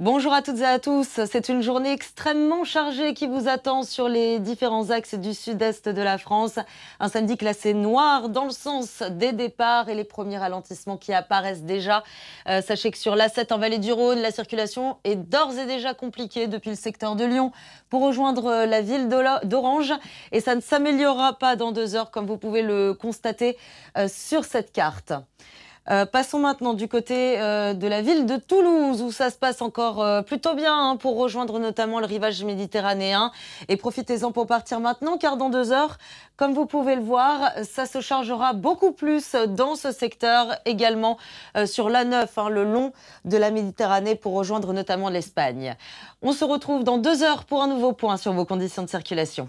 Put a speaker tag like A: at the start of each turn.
A: Bonjour à toutes et à tous. C'est une journée extrêmement chargée qui vous attend sur les différents axes du sud-est de la France. Un samedi classé noir dans le sens des départs et les premiers ralentissements qui apparaissent déjà. Euh, sachez que sur l'A7 en vallée du Rhône, la circulation est d'ores et déjà compliquée depuis le secteur de Lyon pour rejoindre la ville d'Orange. Et ça ne s'améliorera pas dans deux heures comme vous pouvez le constater euh, sur cette carte. Euh, passons maintenant du côté euh, de la ville de Toulouse, où ça se passe encore euh, plutôt bien hein, pour rejoindre notamment le rivage méditerranéen. Et profitez-en pour partir maintenant, car dans deux heures, comme vous pouvez le voir, ça se chargera beaucoup plus dans ce secteur, également sur l'A9, hein, le long de la Méditerranée, pour rejoindre notamment l'Espagne. On se retrouve dans deux heures pour un nouveau point sur vos conditions de circulation.